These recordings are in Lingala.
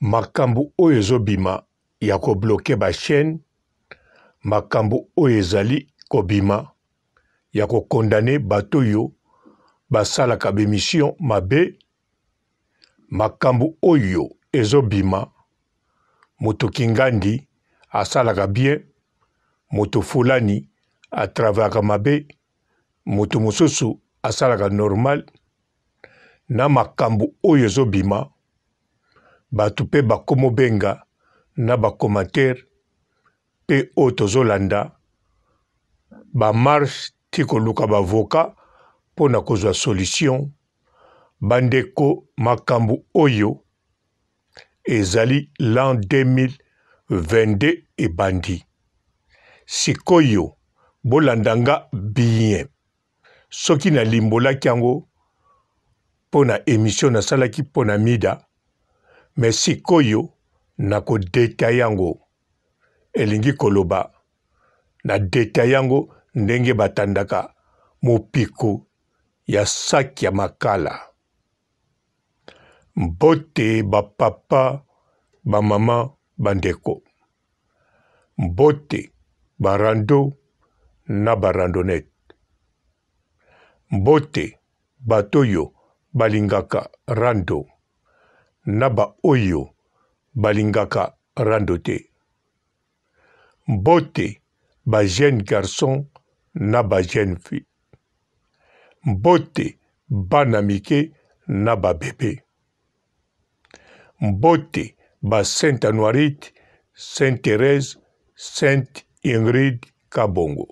makambo oyo ezobima ya kobloke bashaine makambo oyo ezali kobima ya kokondane bato oyo basalaka bemission mabe makambo oyo ezobima moto kingandi asalaka bien moto fulani atravaillaka mabe moto mosusu asalaka normal na makambo oyo ezobima bato mpe bakomobenga na bacommentaire mpe oyo tozolanda bamarshe ti koluka bavoka mpo na kozwa solution bandeko makambo oyo ezali l'an 2022 ebandi sikoyo bolanda nga bien soki nalimbolaki yango mpo na emission nasalaki mpo na mida me sikoyo nakodeta yango elingi koloba nadeta yango ndenge batandaka mopiku ya saki ya makala mbote bapapa bamama bandeko mbote barando na barandonete mbote bato oyo balingaka rando na baoyo balingaka rando te mbote bajeune garson na bajeune fille mbote bana mike na babebe mbote ba sainte anoirite sainte therese sainte ingrid kabongo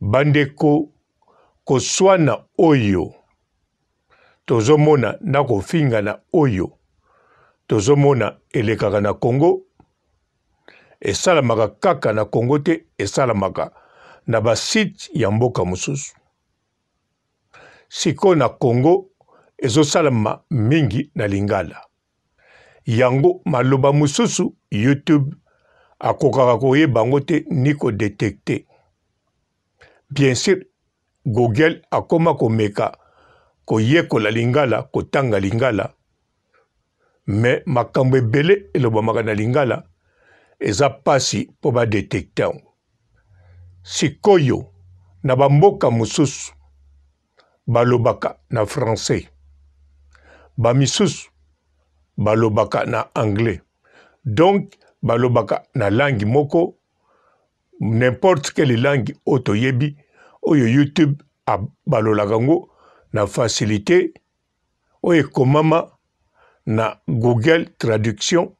bandeko koswana oyo tozomona na kofingana oyo tozomona elekaka na kongo esalamaka kaka na kongo te esalamaka na basite ya mboka mosusu sikoyo na kongo ezosalama mingi na lingala yango maloba mosusu youtube akokaka koyeba yango te ni kodetekte bien sur google akoma komeka koyekola lingala kotanga lingala me makambo ebele elobamaka na lingala eza pasi mpo badetekte yango sikoyo na bamboka mosusu balobaka na francais bamisusu balobaka na anglais donc balobaka na langi moko n'importe quelle langi oyo toyebi oyo youtube abalolaka ngo na facilité oyo ekomama na google traduction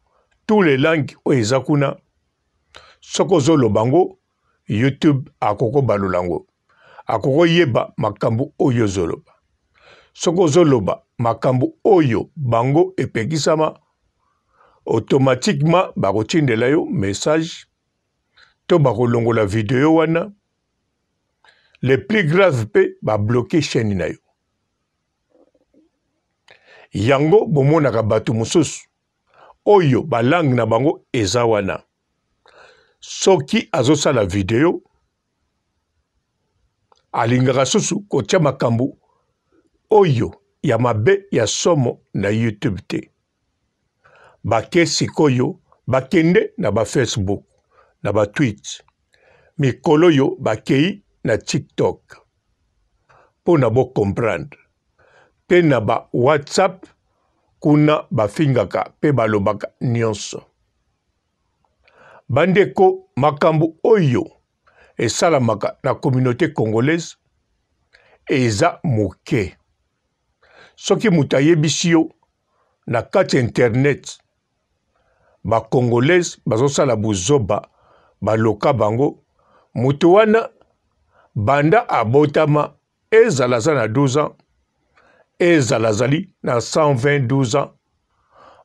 tous les langues oyo eza kuna soki ozoloba yango youtube akokobalola yango akokoyeba makambo oyo ozoloba soki ozoloba makambo oyo bango epekisama automatiquement bakotindela yo message to bakolongola video wana le plus grave mpe babloke chaîne na yo yango bomonaka bato mosusu oyo balangi na bango eza wana soki azosala video alingaka susu kotia makambo oyo ya mabe ya somo na youtube te bake sikoyo bakende na bafacebook na batwit mikolo oyo bakei na tiktok mpo na bokomprendre mpe na ba whatsapp kuna bafingaka mpe balobaka nyonso bandeko makambo oyo esalamaka na communauté congolaise eza moke soki moto ayebisi yo na kati ya internet bacongolaise bazosala bozoba baloka bango moto wana banda abotama ezala aza na 12 ans ezala azali na 122 ans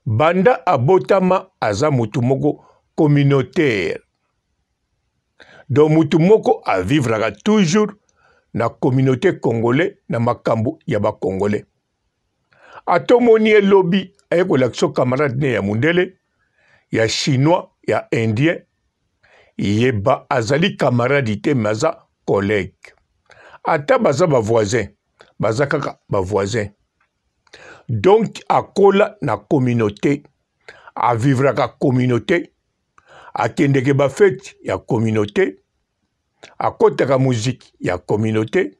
banda abotama aza motu moko communautaire don motu moko avivraka toujours na communauté congolais na makambo ya bacongolais atomoni elobi aye kolakisa camarade ne ya mondele ya chinois ya indien yeba azali camaradi te me aza collègue ata baza bavoisin baza kaka bavoisin donk akola na communauté avivraka communauté akendeke bafeti ya communauté akɔtaka moziki ya communauté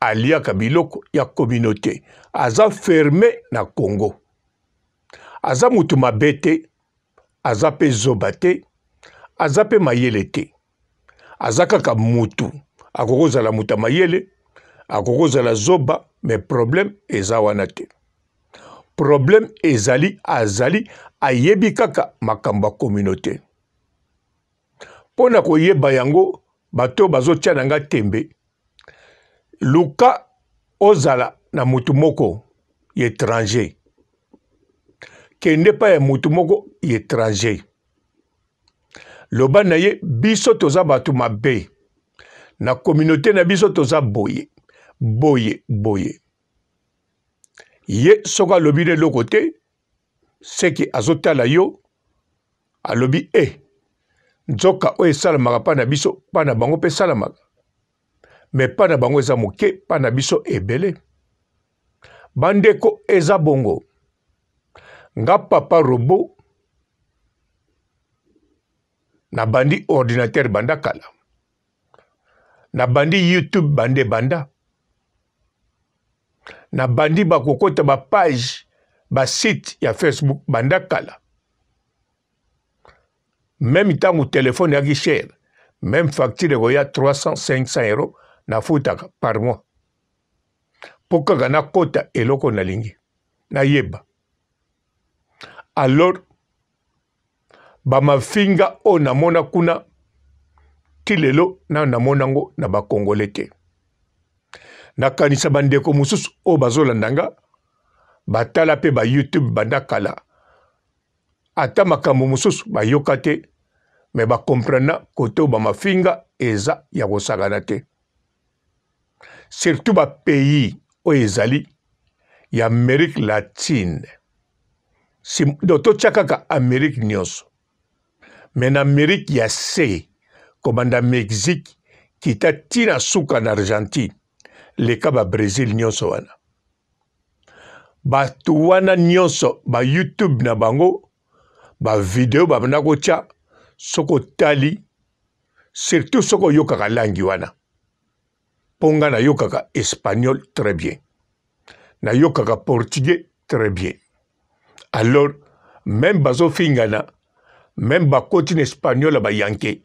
aliaka biloko ya communauté aza ferme na congo aza motu mabe te aza mpe zoba te aza mpe mayele te aza kaka motu akoki kozala moto ya mayele akokozala zoba me problème eza wana te problème ezali azali ayebi kaka makambo ya communauté mpo na koyeba yango bato oyo bazotia na nga tembe luka ozala na motu moko étranger kende epai ya motu moko étranger loba na ye biso toza bato mabe na kominauté na biso toza boye boye boye ye soko alobi na eloko te seki azotala yo alobi e eh, nzoka oyo esalamaka mpa na biso mpa na bango mpe esalamaka me mpa na bango eza moke mpa na biso ebele bandeko eza bongo nga papa robo nabandi ordinateur banda kala nabandi youtube bande banda na bandi bakokɔta bapage basite ya facebook banda kala meme ntango telefone eyaki chere meme facture ekoya 300 500 euro nafutaka par mois mpo kaka nakɔta eloko nalingi nayeba alors bamafinga oyo namona kuna ti lelo na namona yango na bakongole te nakanisa bandeko mosusu oyo bazolanda nga batala mpe bayoutube banda kala ata makambo mosusu bayoka te me bakomprena kote oyo bamafinga eza ya kosakana te surtout bapays oyo ezali ya amerike latine si, do totya kaka amerike nyonso me na amerike ya se kobanda mexique kita ntina suka na argentine leka babrésil nyonso wana bato wana nyonso bayoutube na bango bavideo babanda kotya soki otali surtout soki oyokaka langi wana mpo nga nayokaka espagnol très bien nayokaka portugais très bien alors meme bazofingana meme bakoti na espagnol bayanke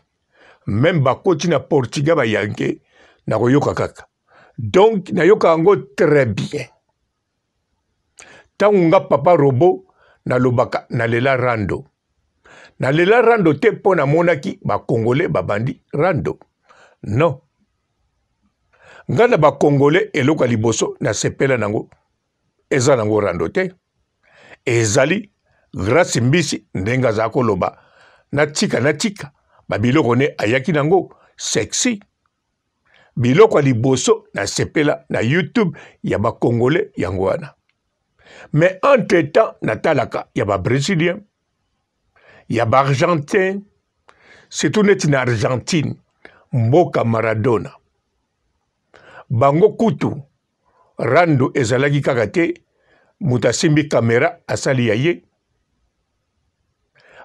meme bakoti na portugais bayanke nakoyoka kaka donc nayoka yango très bien ntango nga papa robo nalobaka nalela rando nalela rando te mpo namonaki bakongole babandi rando non nga na bakongole eloko ya liboso nasepela nango eza nango rando te ezali grace mbisi ndenge azala koloba natika natika babiloko nde ayaki nango sexy biloko ya liboso nasepela na youtube ya bakongole yango wana me entre temps natalaka ya babrésilien ya baargentin surtout neti na argentine mboka maradona bango kutu rando ezalaki kaka te moto asimbi kamera asali ya ye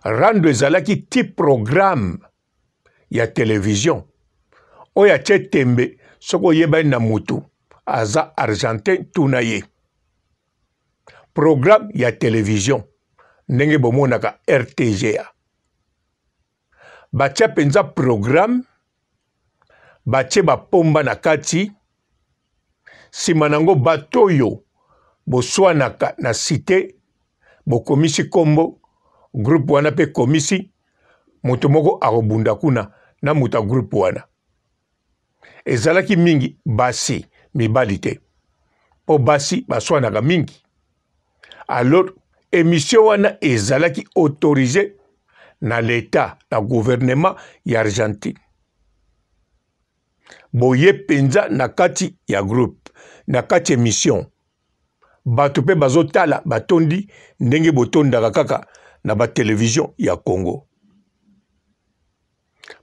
rando ezalaki ti programme ya télévision oyo atye tembe soki oyebani na motu aza argentin tuna ye programe ya televizio ndenge bomonaka rtga batye mpenza programe batye bapomba na kati nsima nango bato oyo boswanaka na site bokomisi nkombo groupe wana mpe komisi moto moko akobunda kuna na moto ya groupe wana ezalaki mingi basi mibali te mpo basi baswanaka mingi alors emission wana ezalaki autorise na leta na guvernema ya argentine boye mpenza na kati ya groupe na kati ya mission bato mpe bazotala batondi ndenge botondaka kaka na batelevizio ya congo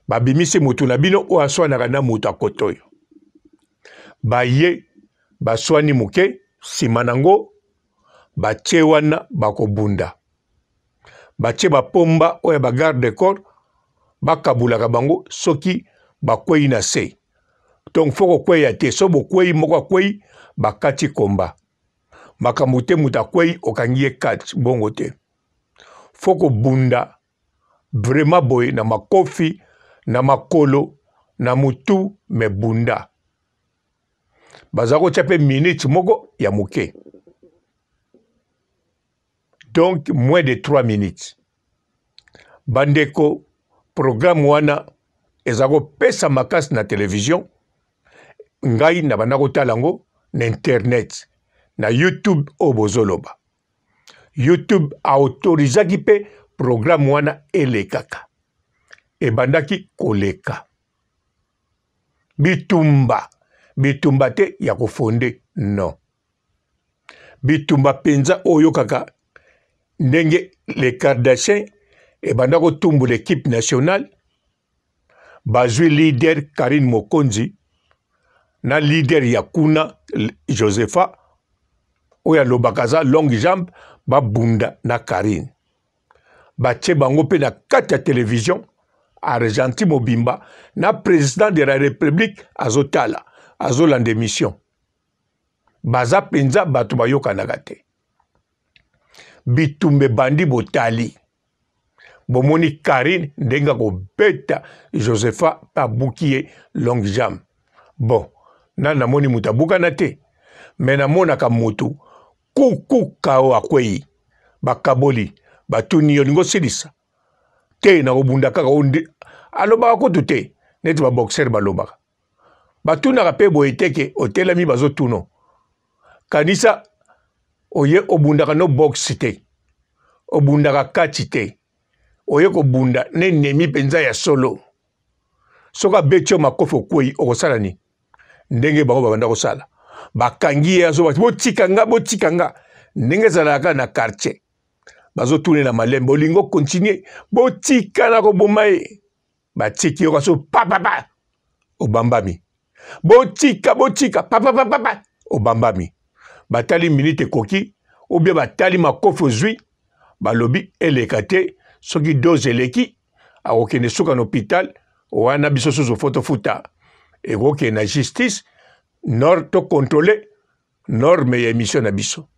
babimisi motu na bino oyo aswanaka na moto akotoyo baye baswani moke nsima nango batie wana bakobunda batie bapomba oyo bagarde de corps bakabulaka bango soki bakwei na se donc fo kokweya te so bokwei moko akwei bakati komba makambo te moto akwei okangi ye kati bongo te fo kobunda vraiment boye na makofi na makolo na mutu me bunda baza kotya mpe minute moko ya moke donc moins de 3 minutes bandeko programme wana eza kopesa makasi na televizion ngai na banda kotala yango na internet na youtube oyo bozoloba youtube autorizaki mpe programme wana elekaka ebandaki koleka bitumba bitumba te ya kofonde non bitumba mpenza oyo kaka ndenge le kardashin ebanda kotumbula ekipe nationale bazwi lider karine mokonzi na lider ya kuna josepha oyo alobaka aza longue jambe babunda na karine batie bango mpe na kati ya televizio argenti mobimba na président de la république azotala azolanda émission baza mpenza bato bayokanaka te bitumba ebandi botali bomoni karine ndenge akobeta josepha abuki ye long jam bon nani namoni moto abukana te me namonaka motu kukuka oyo akwei bakaboli batuni yo olingi osilisa te nakobunda kaka alobaka kutu te neti baboxer balobaka batunaka mpe boye teke otelami bazotuna kanisa oye obundaka no box te obundaka kati te oye kobunda ne nemi mpenza ya solo soki abeti yo makofi okwei okosala nini ndenge bango babanda kosala bakangi ye azobati botika nga botika nga ndenge ezalaka kaka na quartier bazotunela malembe olingi okontinue botikana koboma ye batiki yo kaso papapa obambami botika botika papapapapa obambami batali minite ekoki obie batali makofi ozwi balobi eleka te soki dose eleki akokende suka na hôpital wana biso susu fo tofuta ekokende na justice nor tokontrole norme ya émission na biso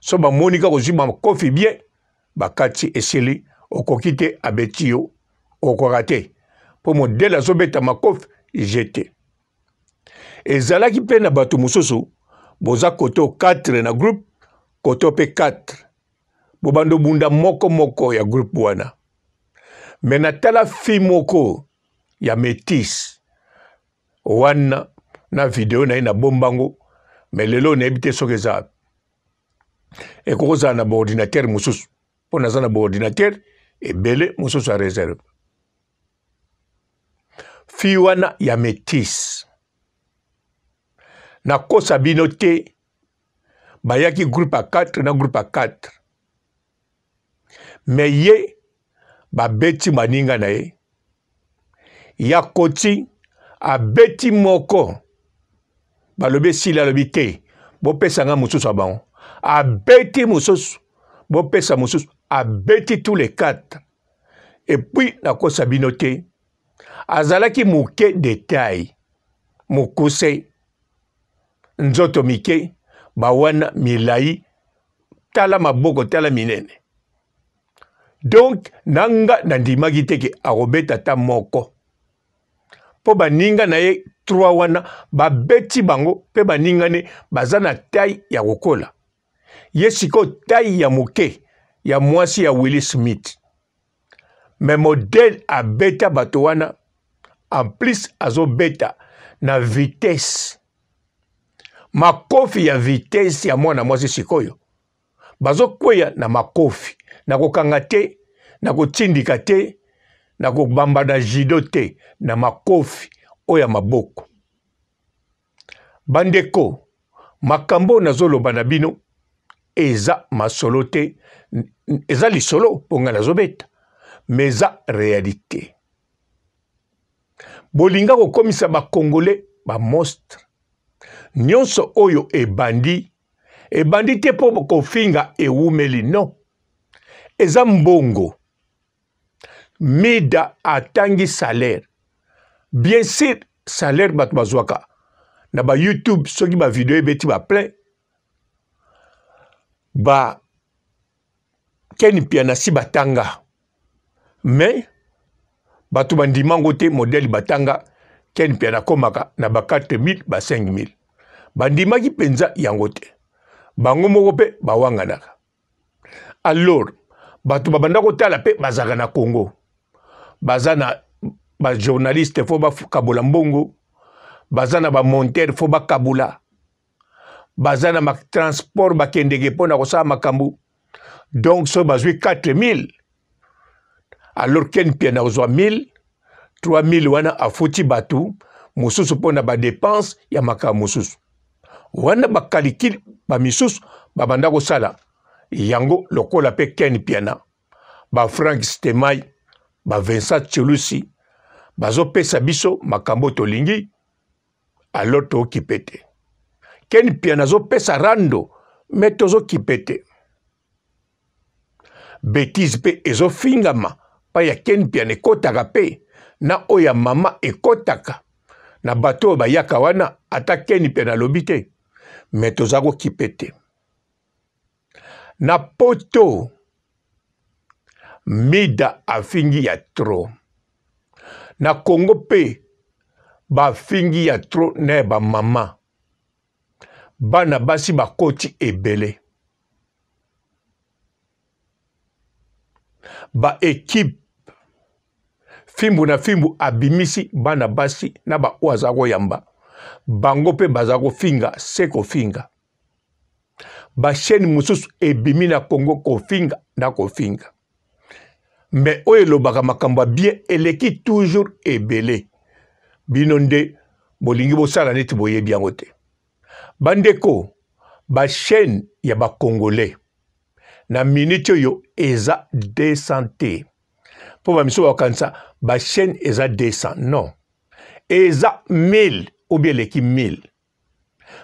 so bamoni kaka ozwi makofi bien bakati esili okoki te abeti yo okoka te mpo modele azobeta makofi jete ezalaki mpe na bato mosusu boza koto 4 na groupe koto mpe 4 bobando bunda moko moko ya groupe wana me natala fi moko ya métis wana na video na ye nabombango me lelo nayebi te soki eza api ekokozala na baordinatere mosusu mpo naza na baordinatere ebele mosusu ya réserve fiwana ya métis nakosa bino te bayaki groupe ya 4 na groupe ya 4 me ye babeti maninga na ye ya koti abeti moko balobi esili alobi te bopesanga mosusu ya bango abeti mosusu bopesa mosusu abeti tous les 4 epuis nakosa bino te azalaki moke detai mokuse nzoto mike bawana milai tala maboko tala minene donk na nga nandimaki teke akobeta ata moko mpo baninga na ye trois wana babeti bango mpe baningane baza na tai ya kokola ye sikoyo tai ya moke ya mwasi ya willi smith me modele abeta bato wana en plus azobeta na vitese makofi ya vitese ya mwana mwasi sikoyo bazokweya na makofi na kokanga te na kotindika te na kobamba na judo te na makofi oyo ya maboko bandeko makambo oyo nazoloba na bino eza masolo te eza lisolo mpo ngai nazobeta me eza réalité bolinga kokomisa bakongole bamostre nyonso oyo ebandi ebandi te mpo kofinga ewumeli no eza mbongo mida atangi salaire bien sur salaire bato bazwaka na bayoutube soki bavideo ebeti baplein bakeni mpianasi batanga mais bato bandimango te modele batanga ken mpe nakomaka na ba 4000 ba 5000 bandimaki mpenza yango te bango moko mpe bawanganaka alors bato babanda kotala mpe bazalaka na congo baza na bajournaliste fo bakabola mbongo baza na bamontere fo bakabula baza na matransport bakendeke mpo na kosala makambo donc soki bazwi 4000 alors ken mpia na kozwa 1000 3000 wana afuti bato mosusu mpo na badepense ya makambo mosusu wana bakalikile bamisusu babanda kosala yango lokola mpe ken piana bafrank stemai bavincent chelusi bazopesa biso makambo tolingi alor tookipe te ken piana azopesa rando me tozokipe te betise mpe ezofingama pai ya kenpian ekɔtaka mpe na oyo ya mama ekɔtaka na bato oyo bayaka wana ata kenpian alobi te me toza kokipe te na poto mida afingi ya tro na kongo mpe bafingi ya tro na ya bamama bana basi bakoti ebele baekipe fimbu na fimbu abimisi bana basi na baoyo aza koyamba bango mpe baza kofinga se kofinga basheni mosusu ebimi na kongo kofinga na kofinga me oyo elobaka makambo ya bien eleki toujours ebele bino nde bolingi bosala neti boyebi yango te bandeko bashaine ya bakongole na miniti oyo eza desante mpo bamiso bakanisa bachaîne eza 200 non eza 1000 ou bien eleki 1000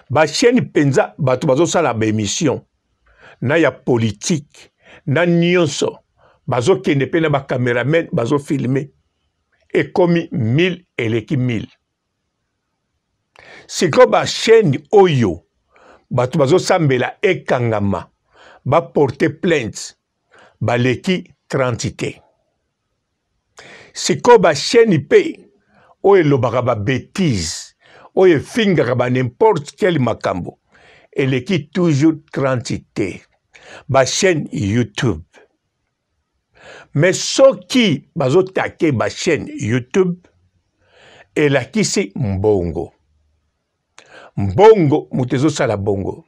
bachaîne mpenza bato bazosala baémission na ya politike na nyonso bazokende mpe na bacameramen bazofilme ekomi 1000 eleki 1000 sikoyo bachaîne oyo bato bazosambela ekangama baporte plainte baleki 30 te sikoyo basheni mpe oyo elobaka babetise oyo efingaka banimporte quel makambo eleki toujours quantité bashaine youtube me soki bazotake bashaine youtube elakisi mbongo mbongo moto ezosala bongo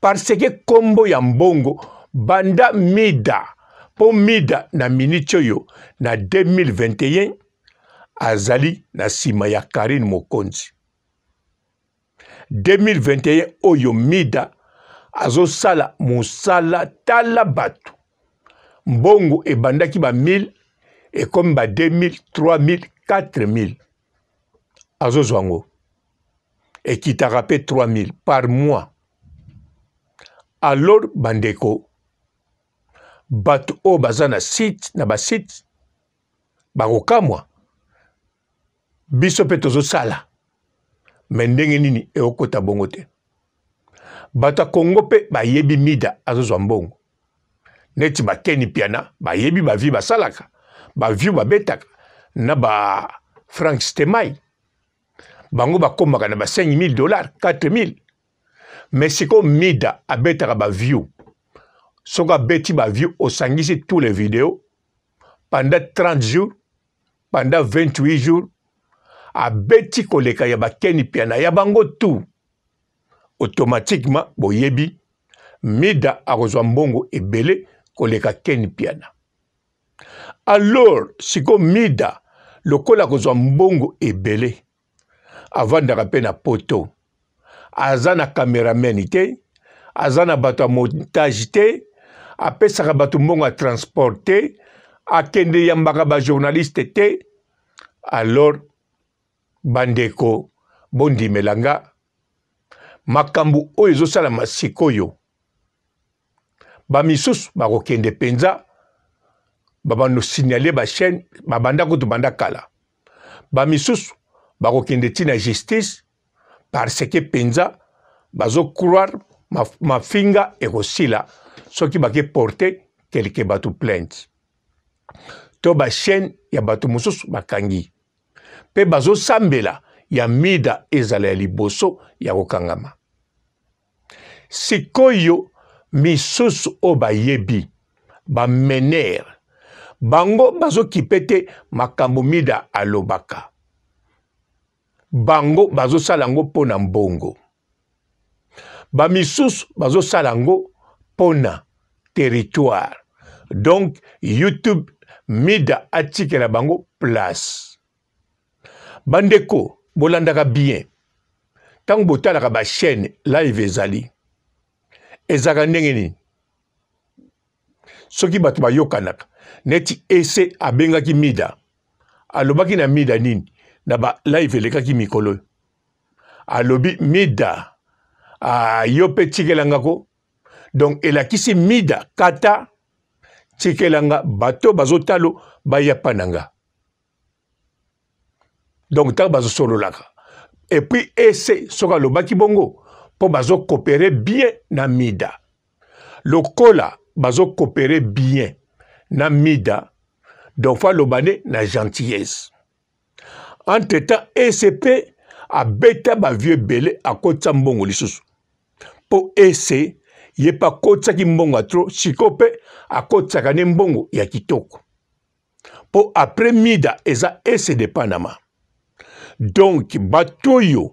parce ke nkombo ya mbongo banda mida mpo mida na miniti oyo na 2021 azali na nsima ya karine mokonzi 2021 oyo mida azosala mosala tala bato mbongo ebandaki ba 1000 ekomi ba 2000 3000 4000 azozwa yango ekitaka mpe 3000 par mois alors bandeko bato oyo baza na site na basite bakokamwa biso mpe tozosala me ndenge nini eokota bongo te bato ya kongo mpe bayebi mida azozwa mbongo neti bakeni piana bayebi bavi basalaka baviu babetaka na bafrank stemai bango bakómaka na ba 5000 dollar 4000 me sikoyo mida abetaka baviu soki abeti bavie osangisi tous les video pendant 30 jours pendant 28 jours abeti koleka ya bakeni piana ya bango tu automatiquement boyebi mida akozwa mbongo ebele koleka keni piana alors siko mida lokola akozwa mbongo ebele avandaka mpe na poto aza na cameramani te aza na bato ya montage te apesaka bato mbongo ya transport te akende yambaka bajournaliste te alors bandeko bondimela nga makambo oyo ezosalama sikoyo bamisusu bakokende mpenza babando signale bachaine babanda kutu banda kala bamisusu bakokende ntina justice parce ke mpenza bazocroire mafinga ekosila soki bake porte kelke bato plainte to bachaîne ya bato mosusu bakangi mpe bazosambela ya mida ezala ya liboso ya kokangama sikoyo misusu oyo bayebi bamenere bango bazokipe te makambo mida alobaka bango bazosala yango mpo na mbongo bamisusu bazosala yango mpona territoire donc youtube mida atikela bango place bandeko bolandaka bien ntango botalaka bachaîne live ezali ezalaka ndenge nini soki bato bayokanaka neti ese abengaki mida alobaki na mida nini na balive elekaki mikolo oyo alobi mida ah, yo mpe tikelangako donc elakisi mida kata tikelanga bato bazotalo bayapa na nga donc ntango bazosololaka et puis ese soki alobaki bongo mpo bazokopere bien na mida lokola bazokopere bien na mida donc fo aloba nde na gentillesse entre temps ese mpe abeta bavieux ebele akotisa mbongo lisusu mpo ese ye mpe akɔtisaki mbongo ya tro sikoyo mpe akɔtisaka nde mbongo ya kitoko mpo apres mida eza ese de panama donk bato oyo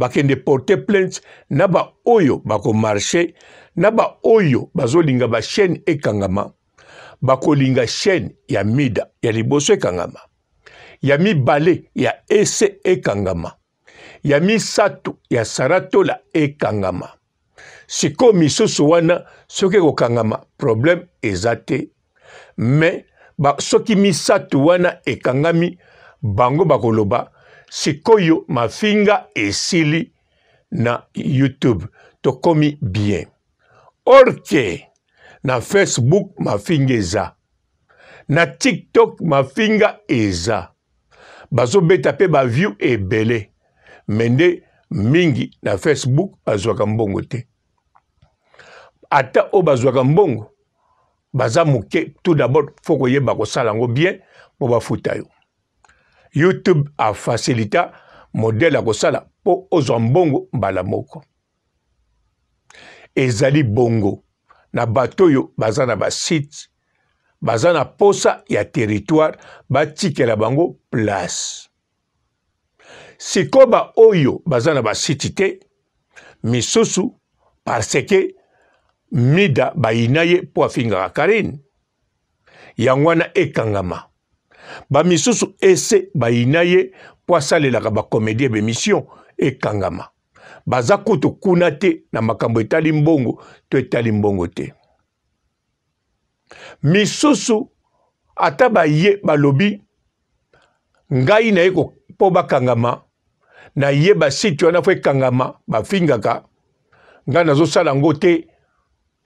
bakende porte plainte na baoyo bakomarche na baoyo bazolinga bachaine ekangama bakolinga chaine ya mida ya liboso ekangama ya mibale ya ese ekangama ya misato ya saratola ekangama sikoyo misusu wana soki ekokangama probleme eza te me soki misato wana ekangami bango bakoloba sikoyo mafinga esili na youtube tokomi bien or ke na facebook mafinga eza na tiktok mafinga eza bazobeta mpe baview ebele me nde mingi na facebook bazwaka mbongo te ata oyo bazwaka mbongo baza moke tout d'abord fo koyeba kosala yango bien mpo bafuta yo youtube afasilita modele ya kosala mpo ozwa mbongo mbala moko ezali bongo na bato oyo baza na basite baza na posa ya territoire batikela bango place sikoyo baoyo baza na basiti te misusu parce ke mida bayina ye mpo afingaka karine yango wana ekangama bamisusu ese bayina ye mpo asalelaka bakomedie bemission ekangama baza kutu kuna te na makambo etali mbongo to etali mbongo te misusu ata baye balobi ngai naye mpo bakangama naye basiti wana fo ekangama bafingaka ngai nazosala yango te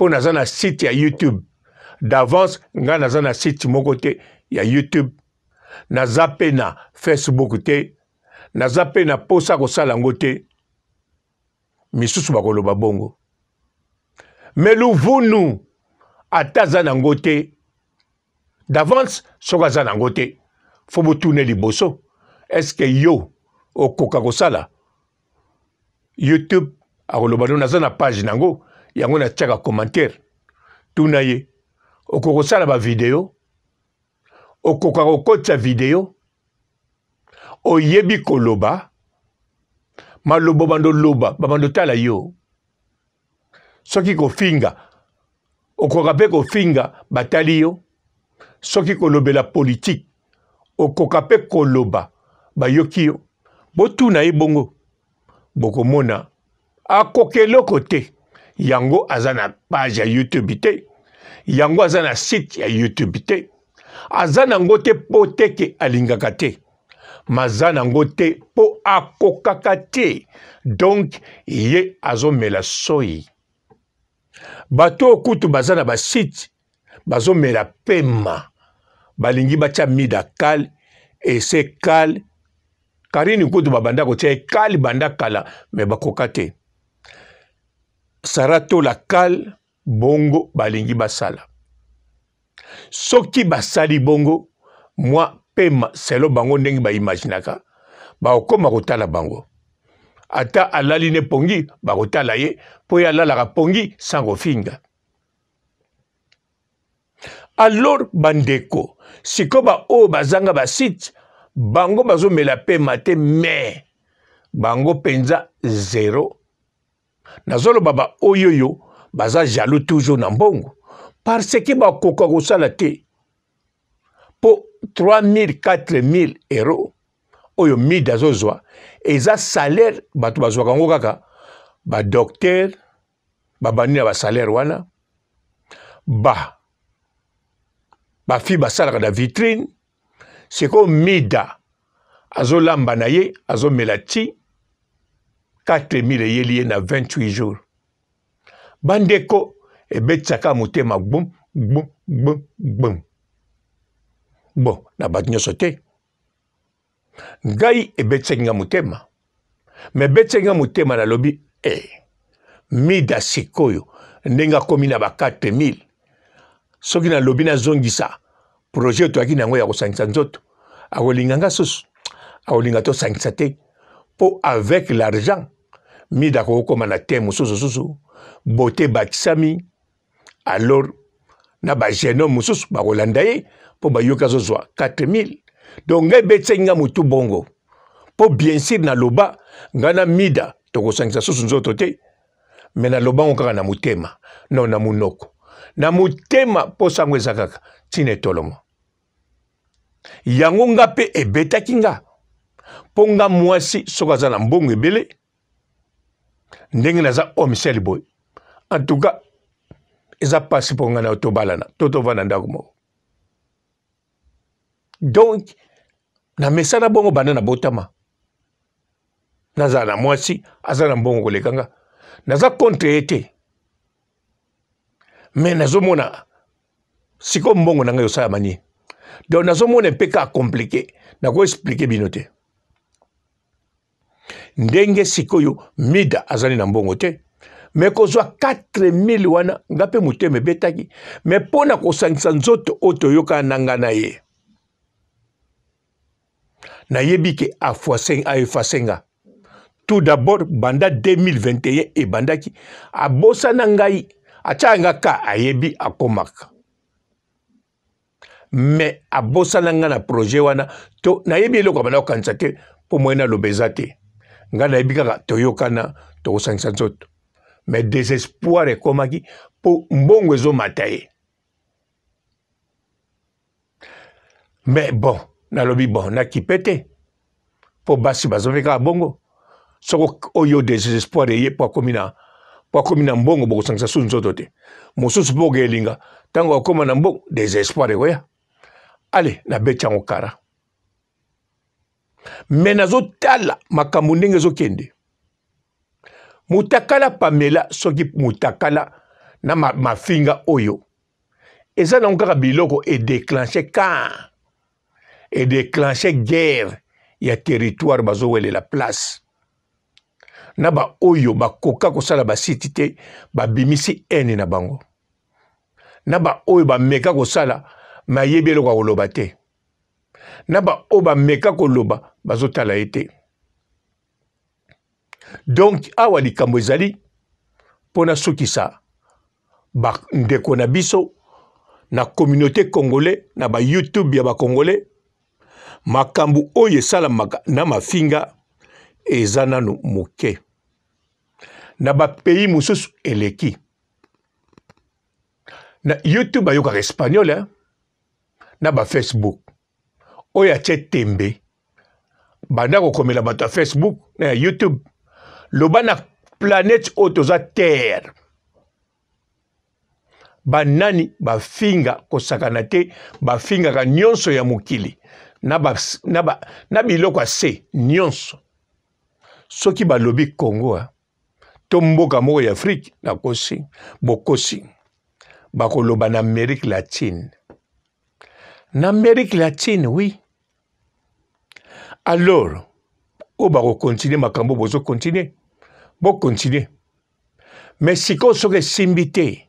mpo naza na site ya youtube d'avance ngai naza na site moko te ya youtube naza mpe na facebook te naza mpe na mposa kosala yango te misusu bakoloba bongo me luvunu ata aza na yango te d'avance soki aza na yango te fo botune liboso estce yo okoka kosala youtube akoloba no naza na page na yango yango natiaka commentaire tuna ye okoki kosala bavideo okoka kokotisa video oyebi koloba maloba obando loba babando tala yo soki kofinga okoka mpe kofinga batali yo soki kolobela politike okoka mpe koloba bayoki yo botuna ye bongo bokomona akoka eloko te yango aza na page ya youtube te yango aza na site ya youtube te aza nango te mpo teke alingaka te maza nango te mpo akokaka te donk ye azomela soi bato oyo kutu baza na basite bazomela pema balingi batya mida kale ese kale karini kutu babanda kotia ekale banda kala me bakoka te sara to lakale bongo balingi basala soki basali bongo mwa pema selo bango ndenge baimaginaka bakokoma kotala bango ata alali ne pongi bakotala ye mpo ye alalaka pongi san kofinga alor bandeko sikoyo baoyo bazanga basite bango bazomela pema te me bango mpenza zero nazoloba baoyo oyo baza jaloux toujours na mbongo parce ke bakoka kosala te mpo 3000 4000 euro oyo mide azozwa eza salaire bato bazwaka yango kaka badoktere babandi na basalaire wana ba bafi basalaka na vitrine sikoyo mida azolamba na ye azomela ti 4 000 eyeli ye na 28 jours bandeko ebetisaka motema gbum gbum gbum gbum bon na bato nyonso te ngai ebetisaki nga motema me ebetisaki nga motema nalobi e eh, mida sikoyo ndenge akomi na ba 4 000 soki nalobi nazongisa projet toyaki na yango ya kosangisa nzoto akolinga nga susu akolinga tosangisa te mpo avec l'argent mi dako okóma na te mosusu susu bote bakisami alors na bagénome mosusu bakolanda ye mpo bayoki azozwa 4000 donc ngai ebetiaki nga motu bongo mpo bien sur naloba ngai na mida tokosangisa susu nzoto te me naloba ngo kaka na motema non na monoko na motema mpo sango eza kaka ntina etolomo yango nga mpe ebetaki nga mpo nga mwasi soki aza na mbongo ebele ndenge naza homme sel boye en tout cas eza mpasi mpo ngai na tobalana to tovanda ndako moko donc na mesana bongo banda na botama nazala na mwasi aza na mbongo koleka nga naza contre ye te me nazomona sikoyo mbongo na ngai osala manie donc nazomona mpe ka komplike nakoexplike bino te ndenge sikoyo mida azali na mbongo te me kozwa 4000 wana nga mpe motema ebetaki me mpo na kosangisa nzoto oyo toyokana na nga na ye nayebi ke aefase nga tout d'abord banda 2021 ebandaki abosana ngai atyaka nga ka ayebi akomaka me abosana nga na projet wana to nayebi eloko abanda kokanisa te mpo moyena aloba eza te nga nayebi kaka toyokana tokosangisa nzoto me desespoir ekomaki mpo mbongo ezomata ye me bon nalobi bon nakipe te mpo basi bazope kaka bongo soko oyo desespoir eye mpo akomi na mpo akomi na mbongo bokosangisa su nzoto te mosusu mpo okeelinga ntango akoma na mbongo desespoir ekoya ale nabeti yango kara me nazotala makambo ndenge ezokende motakala pamela soki motakala na mafinga ma oyo eza nango kaka biloko edéclenche kan edéclenche guerre ya territoire bazowelela place na baoyo bakoka kosala basiti te babimisi ene na bango na baoyo bameka kosala mayebi eloko ya koloba te na baoyo bameka koloba bazotala ye te donk awa likambo ezali mpo nasukisa bandeko na biso na communauté congolais na bayoutube ya bacongolais makambo oyo esalamaka na mafinga eza nano moke na bapays mosusu eleki na youtube bayokaka espagnole na bafacebook oyo atie tembe banda kokomela bato ya facebook na ya youtube loba na planete oyo toza terre banani bafinga kosakana te bafingaka nyonso ya mokili na, ba, na, ba, na biloko ya se nyonso soki balobi congo ah, to mboka moko ya afrike nakosi bokosi bakoloba na amérike latine na amérike latine wi oui. alors oyo bakokontinue makambo bozokontinue bokontinue me sikoyo soki esimbi te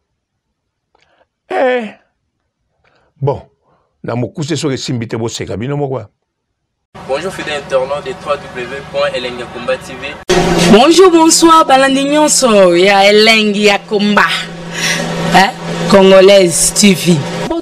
eh, bon na mokuse soki esimbi te boseka bino moko Bonjour fidèle internaute de www.elengiakomba TV. Bonjour, bonsoir, balandi nyonso ya Elengiakomba. Hein? Congolaise TV.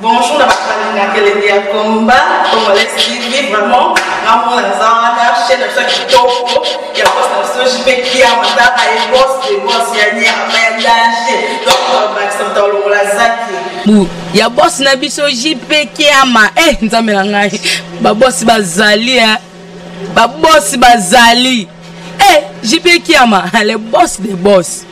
bonjour na bato balinga kelenge eh, ya komba congolais tv vraiment namona nzana chaine na biso ya kitoko ya bos na biso jipekia mataka ye bos de bos ya nyerama ya dage donc babakisa moto balongola zaki ya bosi na biso jipekiama e nzambe na ngai babosi bazali e eh, babosi bazali e jipekiama le bos de bos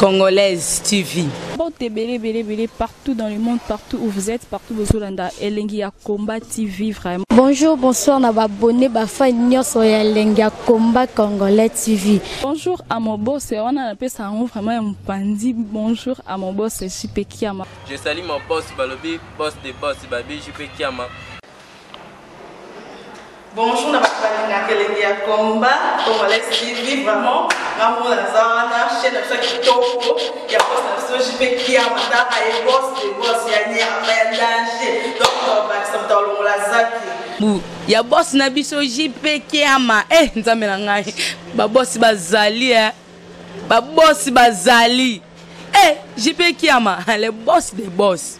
Congolaise TV. Partout dans le monde, partout où vous êtes, partout où vous êtes, Elengi Combat TV, vraiment. Bonjour, bonsoir, on a abonné à Nyoso Elengi Combat Congolais TV. Bonjour à mon boss, on a appelé ça vraiment un bandit. Bonjour à mon boss, JP Kiama. Je salue mon boss, Balobi, boss de boss, Babi, JP Kiama. bonjour na bato balinga kelenge ya komba congolais tv vraiment ngambo naza wana chaine na biso ya kitoko ya bos na biso jipe kia mataka ye bos de bos ya nyama ya danger donc babakisa moto alongola zaki ya bosi na biso jipe kiama e eh, nzambe na ngai babosi bazali e eh. babosi bazali e eh, jipe kiama le bos de bos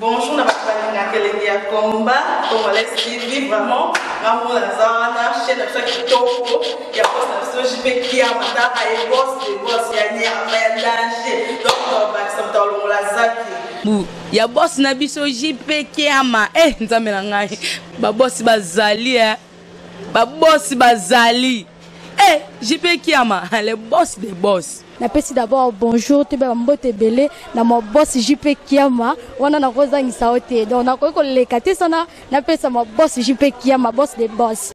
bonjour na bato balinga kelenge ya komba congolais tv vraiment ngambo naza wana chaine na biso ya kitoko ya bose na biso jipe kiama taka ye bose de bose ya nyama ya danger donc bakisa moto alongola zaki ya bosi na biso jipe kiama e eh, nzambe na ngai babosi bazali e eh. babosi bazali e eh, jipe kiama le bosi de bosi napesi d'abord bonjour toyebaka mbote ebele na mabosi ju mpe kiama wana nakozangisa yo te donc nakoki koleka te sana napesa mabosi ju mpe kiama bosi de bosi